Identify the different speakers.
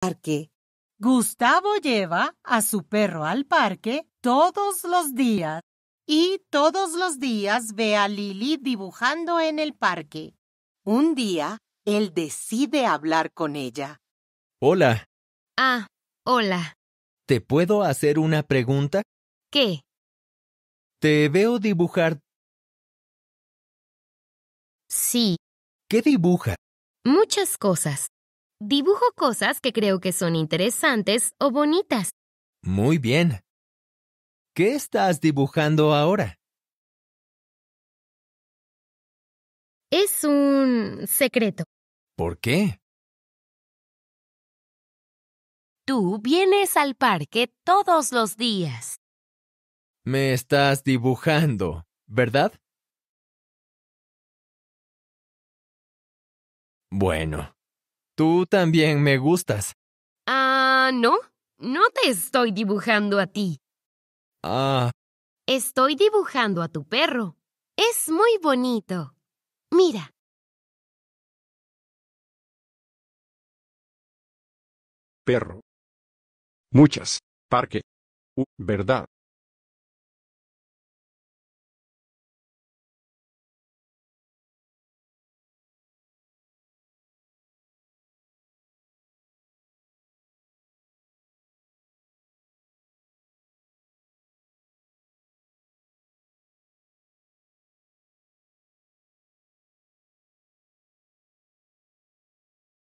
Speaker 1: parque. Gustavo lleva a su perro al parque todos los días y todos los días ve a Lili dibujando en el parque. Un día, él decide hablar con ella. Hola. Ah, hola.
Speaker 2: ¿Te puedo hacer una pregunta? ¿Qué? Te veo dibujar. Sí. ¿Qué dibuja?
Speaker 3: Muchas cosas. Dibujo cosas que creo que son interesantes o bonitas.
Speaker 2: Muy bien. ¿Qué estás
Speaker 4: dibujando ahora? Es un secreto. ¿Por qué?
Speaker 3: Tú vienes al parque todos los días.
Speaker 2: Me estás dibujando, ¿verdad? Bueno, Tú también me gustas.
Speaker 3: Ah, no. No te estoy dibujando a ti. Ah. Estoy dibujando a tu perro. Es muy bonito. Mira.
Speaker 4: Perro. Muchas. Parque. Uh, ¿Verdad?